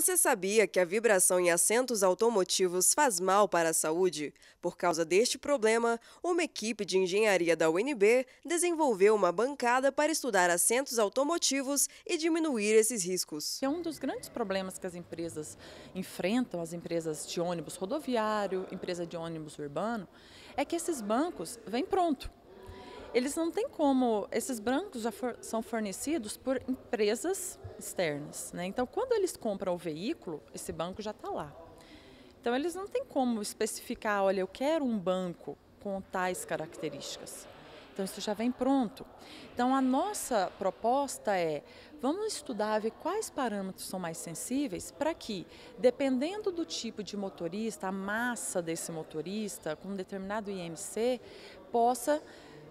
Você sabia que a vibração em assentos automotivos faz mal para a saúde? Por causa deste problema, uma equipe de engenharia da UNB desenvolveu uma bancada para estudar assentos automotivos e diminuir esses riscos. É um dos grandes problemas que as empresas enfrentam, as empresas de ônibus rodoviário, empresa de ônibus urbano, é que esses bancos vêm pronto eles não têm como. Esses brancos já for, são fornecidos por empresas externas. Né? Então, quando eles compram o veículo, esse banco já está lá. Então, eles não têm como especificar: olha, eu quero um banco com tais características. Então, isso já vem pronto. Então, a nossa proposta é: vamos estudar, ver quais parâmetros são mais sensíveis para que, dependendo do tipo de motorista, a massa desse motorista, com um determinado IMC, possa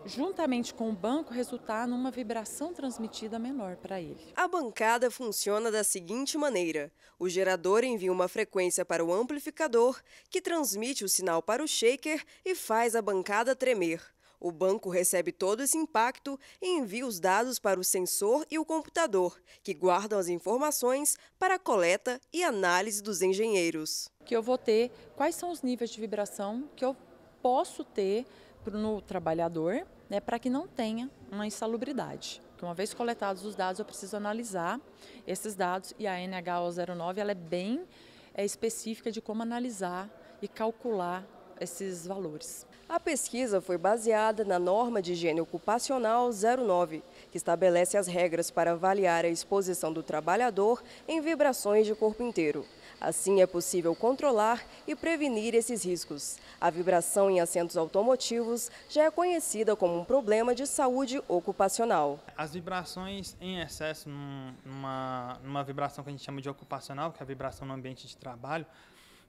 juntamente com o banco, resultar numa vibração transmitida menor para ele. A bancada funciona da seguinte maneira: o gerador envia uma frequência para o amplificador, que transmite o sinal para o shaker e faz a bancada tremer. O banco recebe todo esse impacto e envia os dados para o sensor e o computador, que guardam as informações para a coleta e análise dos engenheiros. Que eu vou ter quais são os níveis de vibração que eu posso ter no trabalhador, né, para que não tenha uma insalubridade. uma vez coletados os dados, eu preciso analisar esses dados e a nho 09 ela é bem é, específica de como analisar e calcular esses valores. A pesquisa foi baseada na norma de higiene ocupacional 09, que estabelece as regras para avaliar a exposição do trabalhador em vibrações de corpo inteiro. Assim é possível controlar e prevenir esses riscos. A vibração em assentos automotivos já é conhecida como um problema de saúde ocupacional. As vibrações em excesso numa, numa vibração que a gente chama de ocupacional, que é a vibração no ambiente de trabalho,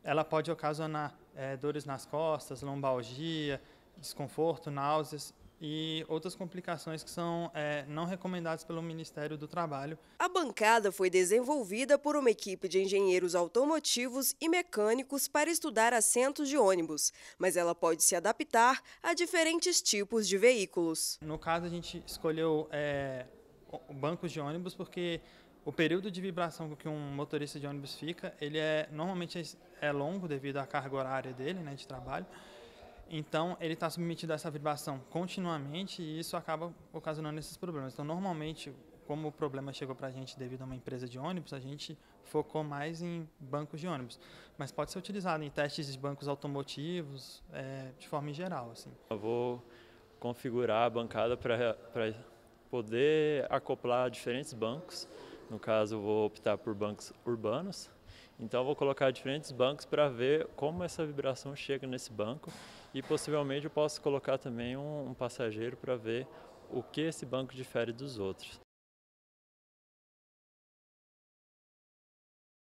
ela pode ocasionar é, dores nas costas, lombalgia, desconforto, náuseas e outras complicações que são é, não recomendadas pelo Ministério do Trabalho. A bancada foi desenvolvida por uma equipe de engenheiros automotivos e mecânicos para estudar assentos de ônibus, mas ela pode se adaptar a diferentes tipos de veículos. No caso, a gente escolheu é, bancos de ônibus porque o período de vibração que um motorista de ônibus fica, ele é normalmente é, é longo devido à carga horária dele, né, de trabalho. Então, ele está submetido a essa vibração continuamente e isso acaba ocasionando esses problemas. Então, normalmente, como o problema chegou para a gente devido a uma empresa de ônibus, a gente focou mais em bancos de ônibus. Mas pode ser utilizado em testes de bancos automotivos, é, de forma em geral. Assim. Eu vou configurar a bancada para poder acoplar diferentes bancos no caso, eu vou optar por bancos urbanos. Então, vou colocar diferentes bancos para ver como essa vibração chega nesse banco e possivelmente eu posso colocar também um, um passageiro para ver o que esse banco difere dos outros.